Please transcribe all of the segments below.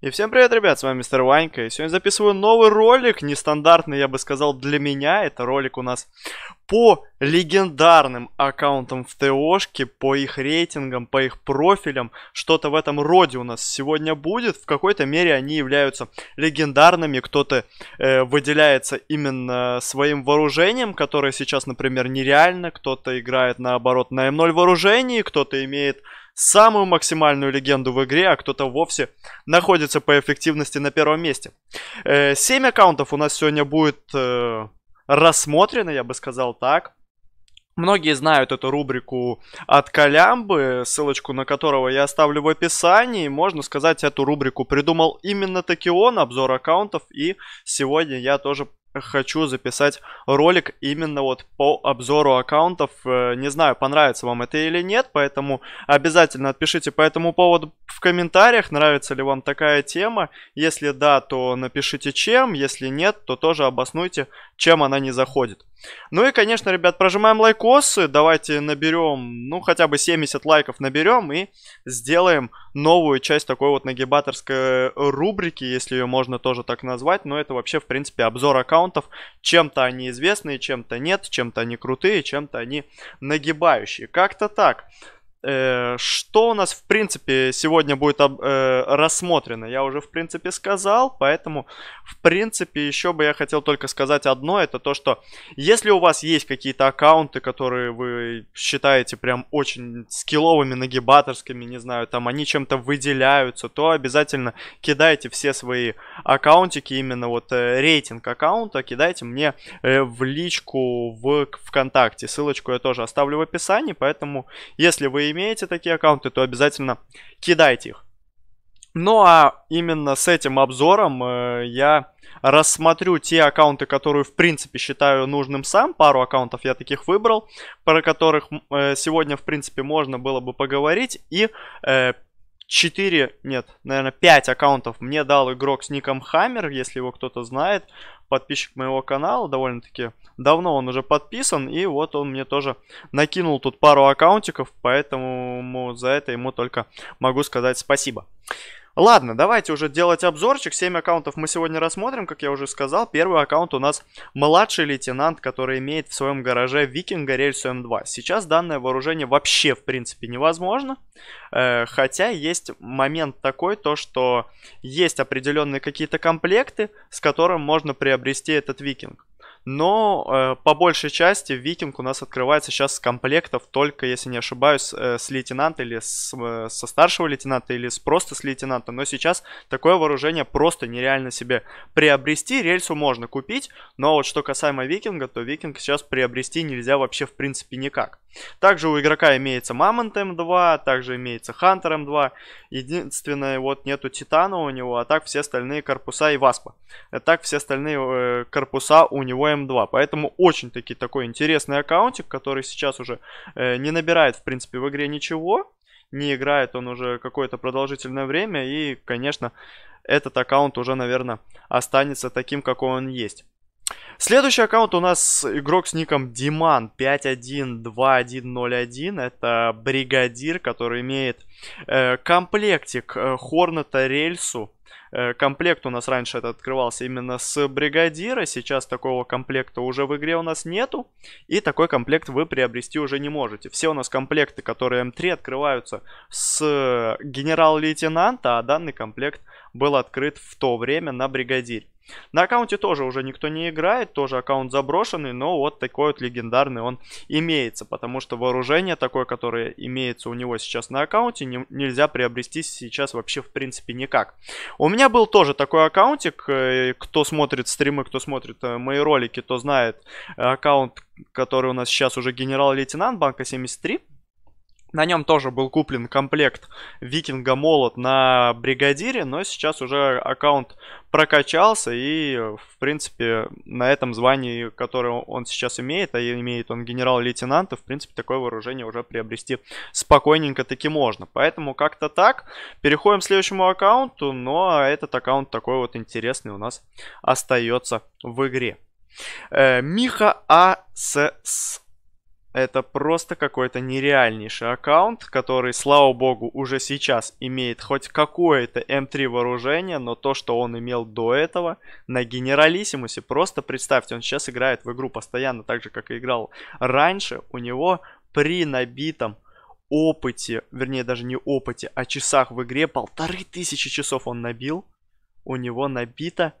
И всем привет, ребят, с вами мистер Ванька, и сегодня записываю новый ролик, нестандартный, я бы сказал, для меня. Это ролик у нас по легендарным аккаунтам в ТОшке, по их рейтингам, по их профилям. Что-то в этом роде у нас сегодня будет. В какой-то мере они являются легендарными, кто-то э, выделяется именно своим вооружением, которое сейчас, например, нереально, кто-то играет, наоборот, на М0 вооружении, кто-то имеет самую максимальную легенду в игре, а кто-то вовсе находится по эффективности на первом месте. 7 э, аккаунтов у нас сегодня будет э, рассмотрено, я бы сказал так. Многие знают эту рубрику от Колямбы, ссылочку на которого я оставлю в описании. Можно сказать, эту рубрику придумал именно таки он, обзор аккаунтов, и сегодня я тоже хочу записать ролик именно вот по обзору аккаунтов. Э, не знаю, понравится вам это или нет, поэтому обязательно отпишите по этому поводу в комментариях, нравится ли вам такая тема. Если да, то напишите чем, если нет, то тоже обоснуйте, чем она не заходит. Ну и, конечно, ребят, прожимаем лайкосы, давайте наберем, ну, хотя бы 70 лайков наберем и сделаем новую часть такой вот нагибаторской рубрики, если ее можно тоже так назвать, но это вообще, в принципе, обзор аккаунтов. Чем-то они известные, чем-то нет, чем-то они крутые, чем-то они нагибающие. Как-то так. Э, что у нас, в принципе, сегодня будет э, рассмотрено, я уже, в принципе, сказал, поэтому, в принципе, еще бы я хотел только сказать одно, это то, что если у вас есть какие-то аккаунты, которые вы считаете прям очень скилловыми, нагибаторскими, не знаю, там они чем-то выделяются, то обязательно кидайте все свои аккаунтики, именно вот э, рейтинг аккаунта, кидайте мне в личку в ВКонтакте, ссылочку я тоже оставлю в описании, поэтому, если вы имеете такие аккаунты, то обязательно кидайте их. Ну а именно с этим обзором э, я рассмотрю те аккаунты, которые в принципе считаю нужным сам. Пару аккаунтов я таких выбрал, про которых э, сегодня в принципе можно было бы поговорить. И э, 4, нет, наверное, 5 аккаунтов мне дал игрок с ником Хаммер, если его кто-то знает, подписчик моего канала, довольно-таки давно он уже подписан, и вот он мне тоже накинул тут пару аккаунтиков, поэтому за это ему только могу сказать спасибо. Ладно, давайте уже делать обзорчик. 7 аккаунтов мы сегодня рассмотрим, как я уже сказал. Первый аккаунт у нас младший лейтенант, который имеет в своем гараже Викинга рельсу М2. Сейчас данное вооружение вообще, в принципе, невозможно. Э, хотя есть момент такой, то что есть определенные какие-то комплекты, с которым можно приобрести этот Викинг. Но э, по большей части Викинг у нас открывается сейчас с комплектов только, если не ошибаюсь, э, с лейтенанта или с, э, со старшего лейтенанта или с, просто с лейтенанта. Но сейчас такое вооружение просто нереально себе приобрести. Рельсу можно купить, но вот что касаемо Викинга, то Викинг сейчас приобрести нельзя вообще в принципе никак. Также у игрока имеется Мамонт эм М2, также имеется Хантер эм М2. Единственное, вот нету Титана у него, а так все остальные корпуса и Васпа. А так все остальные э, корпуса у него М2. Поэтому очень-таки такой интересный аккаунтик, который сейчас уже э, не набирает, в принципе, в игре ничего. Не играет он уже какое-то продолжительное время. И, конечно, этот аккаунт уже, наверное, останется таким, какой он есть. Следующий аккаунт у нас игрок с ником Диман 512101. Это бригадир, который имеет э, комплектик э, Хорната Рельсу. Э, комплект у нас раньше это открывался именно с бригадира. Сейчас такого комплекта уже в игре у нас нету. И такой комплект вы приобрести уже не можете. Все у нас комплекты, которые М3 эм открываются с э, генерал-лейтенанта, а данный комплект был открыт в то время на бригадирь. На аккаунте тоже уже никто не играет, тоже аккаунт заброшенный, но вот такой вот легендарный он имеется, потому что вооружение такое, которое имеется у него сейчас на аккаунте, не, нельзя приобрести сейчас вообще в принципе никак. У меня был тоже такой аккаунтик, э, кто смотрит стримы, кто смотрит э, мои ролики, то знает э, аккаунт, который у нас сейчас уже генерал-лейтенант банка 73. На нем тоже был куплен комплект Викинга Молот на Бригадире, но сейчас уже аккаунт прокачался и, в принципе, на этом звании, которое он сейчас имеет, а имеет он генерал-лейтенанта, в принципе, такое вооружение уже приобрести спокойненько таки можно. Поэтому как-то так. Переходим к следующему аккаунту, но этот аккаунт такой вот интересный у нас остается в игре. Э, Миха А. С. Это просто какой-то нереальнейший аккаунт, который, слава богу, уже сейчас имеет хоть какое-то М3 эм вооружение, но то, что он имел до этого на Генералиссимусе, просто представьте, он сейчас играет в игру постоянно так же, как и играл раньше, у него при набитом опыте, вернее даже не опыте, а часах в игре полторы тысячи часов он набил, у него набито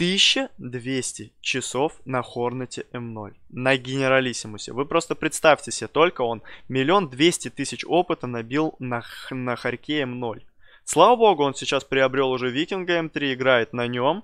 1200 часов на Хорнете М0, на Генералиссимусе. Вы просто представьте себе, только он миллион двести тысяч опыта набил на, на Харьке М0. Слава богу, он сейчас приобрел уже Викинга М3, играет на нем.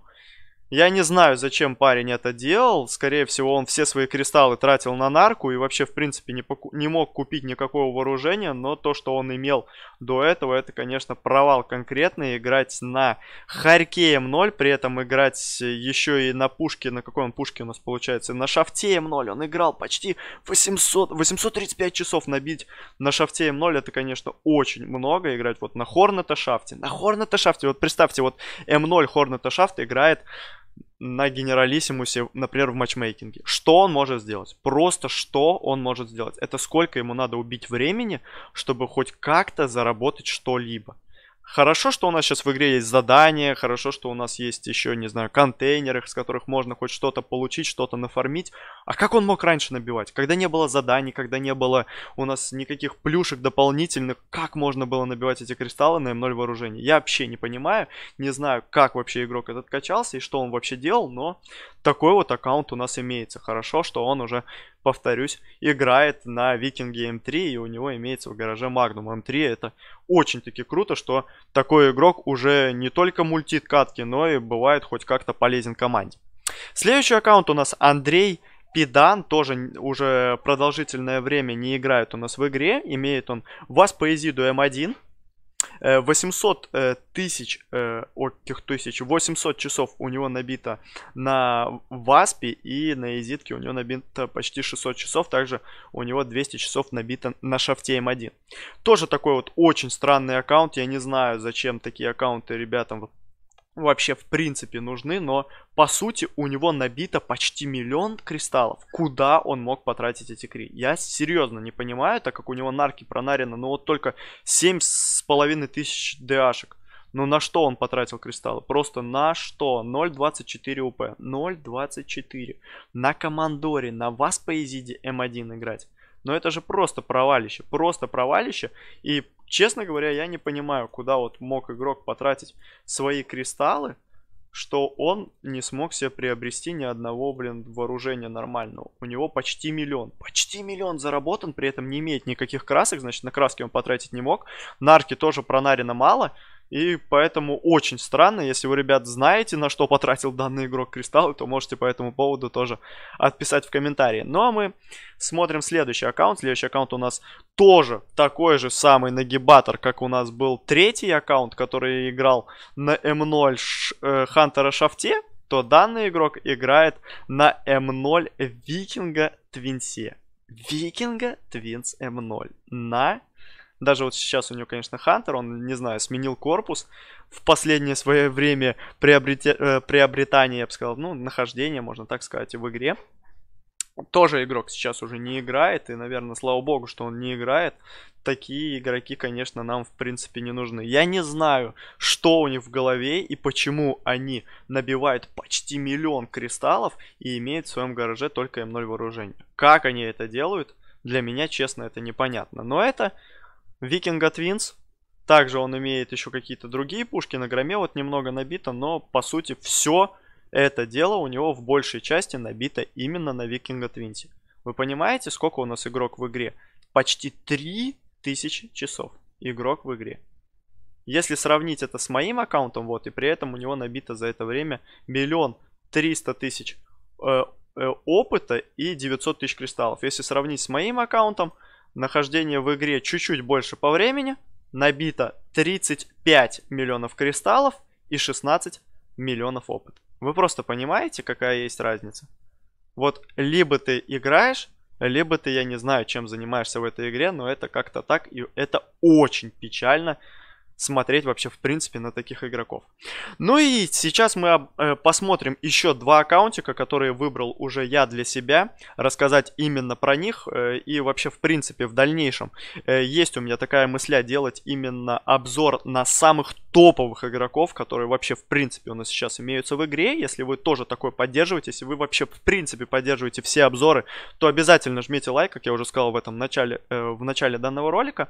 Я не знаю, зачем парень это делал. Скорее всего, он все свои кристаллы тратил на нарку и вообще, в принципе, не, поку- не мог купить никакого вооружения. Но то, что он имел до этого, это, конечно, провал конкретный. Играть на Харьке М0, при этом играть еще и на пушке. На какой он пушке у нас получается? На шафте М0. Он играл почти 800, 835 часов набить на шафте М0. Это, конечно, очень много. Играть вот на Хорната шафте. На Хорната шафте. Вот представьте, вот М0 Хорната шафт играет на генералиссимусе, например, в матчмейкинге. Что он может сделать? Просто что он может сделать? Это сколько ему надо убить времени, чтобы хоть как-то заработать что-либо. Хорошо, что у нас сейчас в игре есть задания, хорошо, что у нас есть еще, не знаю, контейнеры, с которых можно хоть что-то получить, что-то нафармить. А как он мог раньше набивать? Когда не было заданий, когда не было у нас никаких плюшек дополнительных, как можно было набивать эти кристаллы на М0 эм вооружение? Я вообще не понимаю, не знаю, как вообще игрок этот качался и что он вообще делал, но такой вот аккаунт у нас имеется. Хорошо, что он уже повторюсь, играет на Викинге М3, и у него имеется в гараже Магнум М3. Это очень-таки круто, что такой игрок уже не только мультит катки, но и бывает хоть как-то полезен команде. Следующий аккаунт у нас Андрей Пидан, тоже уже продолжительное время не играет у нас в игре. Имеет он Васпоэзиду М1. 800 э, э, тысяч, э, о, тех тысяч, 800 часов у него набито на ВАСПе и на изитке у него набито почти 600 часов. Также у него 200 часов набито на шафте М1. Эм Тоже такой вот очень странный аккаунт. Я не знаю, зачем такие аккаунты ребятам вообще в принципе нужны, но по сути у него набито почти миллион кристаллов. Куда он мог потратить эти кри? Я серьезно не понимаю, так как у него нарки пронарено, но ну, вот только семь с половиной тысяч ДАшек. Ну на что он потратил кристаллы? Просто на что? 0.24 УП. 0.24. На командоре, на вас по М1 играть. Но это же просто провалище, просто провалище. И, честно говоря, я не понимаю, куда вот мог игрок потратить свои кристаллы, что он не смог себе приобрести ни одного, блин, вооружения нормального. У него почти миллион. Почти миллион заработан, при этом не имеет никаких красок, значит, на краски он потратить не мог. Нарки тоже пронарено мало. И поэтому очень странно, если вы, ребят, знаете, на что потратил данный игрок кристаллы, то можете по этому поводу тоже отписать в комментарии. Ну а мы смотрим следующий аккаунт. Следующий аккаунт у нас тоже такой же самый нагибатор, как у нас был третий аккаунт, который играл на М0 эм э, Хантера Шафте то данный игрок играет на М0 эм Викинга Твинсе. Викинга Твинс М0 эм на даже вот сейчас у него, конечно, Хантер, он, не знаю, сменил корпус в последнее свое время приобрете, э, приобретания, я бы сказал, ну, нахождения, можно так сказать, в игре. Тоже игрок сейчас уже не играет, и, наверное, слава богу, что он не играет. Такие игроки, конечно, нам, в принципе, не нужны. Я не знаю, что у них в голове и почему они набивают почти миллион кристаллов и имеют в своем гараже только М0 вооружение. Как они это делают, для меня, честно, это непонятно. Но это Викинга Твинс. Также он имеет еще какие-то другие пушки. На громе вот немного набито, но по сути все это дело у него в большей части набито именно на Викинга Твинсе. Вы понимаете, сколько у нас игрок в игре? Почти 3000 часов игрок в игре. Если сравнить это с моим аккаунтом, вот, и при этом у него набито за это время миллион триста тысяч э, э, опыта и 900 тысяч кристаллов. Если сравнить с моим аккаунтом, нахождение в игре чуть-чуть больше по времени, набито 35 миллионов кристаллов и 16 миллионов опыта. Вы просто понимаете, какая есть разница? Вот либо ты играешь, либо ты, я не знаю, чем занимаешься в этой игре, но это как-то так, и это очень печально смотреть вообще в принципе на таких игроков. Ну и сейчас мы э, посмотрим еще два аккаунтика, которые выбрал уже я для себя, рассказать именно про них э, и вообще в принципе в дальнейшем. Э, есть у меня такая мысля делать именно обзор на самых топовых игроков, которые вообще в принципе у нас сейчас имеются в игре. Если вы тоже такой поддерживаете, если вы вообще в принципе поддерживаете все обзоры, то обязательно жмите лайк, как я уже сказал в этом начале, в начале данного ролика.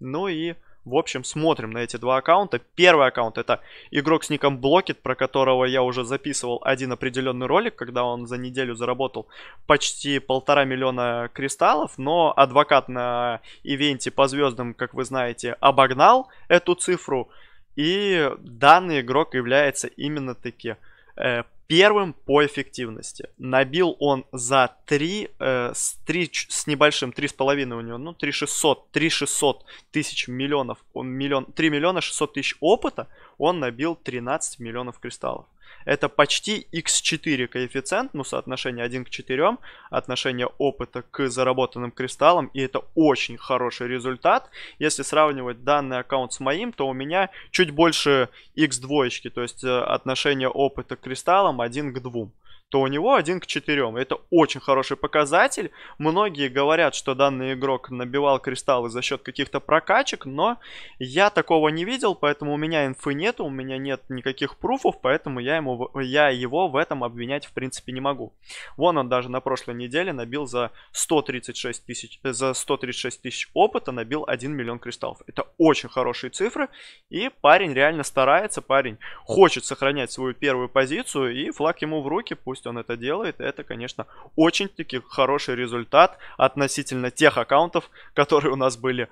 Ну и в общем, смотрим на эти два аккаунта. Первый аккаунт это игрок с ником Блокет, про которого я уже записывал один определенный ролик, когда он за неделю заработал почти полтора миллиона кристаллов, но адвокат на ивенте по звездам, как вы знаете, обогнал эту цифру. И данный игрок является именно таки э, первым по эффективности. Набил он за 3, э, с, 3 с небольшим, 3,5 у него, ну 3 600, 3 600 тысяч миллионов, он миллион, 3 миллиона 600 тысяч опыта он набил 13 миллионов кристаллов. Это почти x4 коэффициент, ну соотношение 1 к 4, отношение опыта к заработанным кристаллам, и это очень хороший результат. Если сравнивать данный аккаунт с моим, то у меня чуть больше x двоечки, то есть э, отношение опыта к кристаллам 1 к 2 то у него 1 к 4. Это очень хороший показатель. Многие говорят, что данный игрок набивал кристаллы за счет каких-то прокачек, но я такого не видел, поэтому у меня инфы нет, у меня нет никаких пруфов, поэтому я, ему, я его в этом обвинять в принципе не могу. Вон он даже на прошлой неделе набил за 136 тысяч, э, за 136 тысяч опыта набил 1 миллион кристаллов. Это очень хорошие цифры, и парень реально старается, парень хочет сохранять свою первую позицию, и флаг ему в руки, пусть пусть он это делает. Это, конечно, очень-таки хороший результат относительно тех аккаунтов, которые у нас были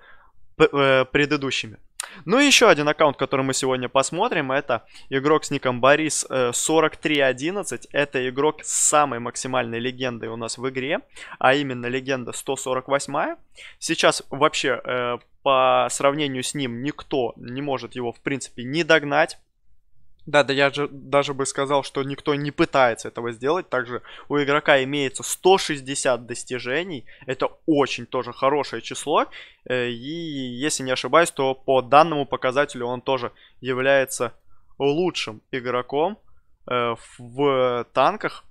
э, предыдущими. Ну и еще один аккаунт, который мы сегодня посмотрим, это игрок с ником Борис 4311. Э, это игрок с самой максимальной легендой у нас в игре, а именно легенда 148. Сейчас вообще э, по сравнению с ним никто не может его в принципе не догнать. Да, да я же даже бы сказал, что никто не пытается этого сделать. Также у игрока имеется 160 достижений. Это очень тоже хорошее число. Э, и если не ошибаюсь, то по данному показателю он тоже является лучшим игроком э, в танках.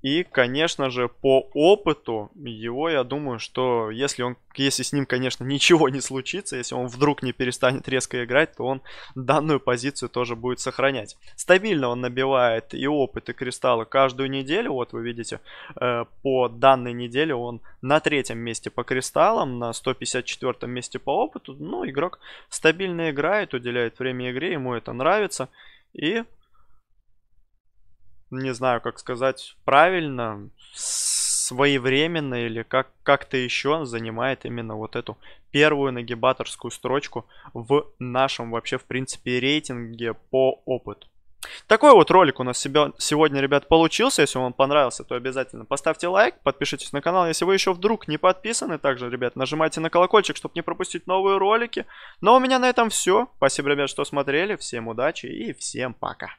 И, конечно же, по опыту его, я думаю, что если он, если с ним, конечно, ничего не случится, если он вдруг не перестанет резко играть, то он данную позицию тоже будет сохранять. Стабильно он набивает и опыт, и кристаллы каждую неделю. Вот вы видите, э, по данной неделе он на третьем месте по кристаллам, на 154 месте по опыту. Ну, игрок стабильно играет, уделяет время игре, ему это нравится. И не знаю, как сказать правильно, своевременно или как, как-то еще занимает именно вот эту первую нагибаторскую строчку в нашем вообще, в принципе, рейтинге по опыту. Такой вот ролик у нас себя сегодня, ребят, получился. Если вам понравился, то обязательно поставьте лайк, подпишитесь на канал. Если вы еще вдруг не подписаны, также, ребят, нажимайте на колокольчик, чтобы не пропустить новые ролики. Но ну, а у меня на этом все. Спасибо, ребят, что смотрели. Всем удачи и всем пока.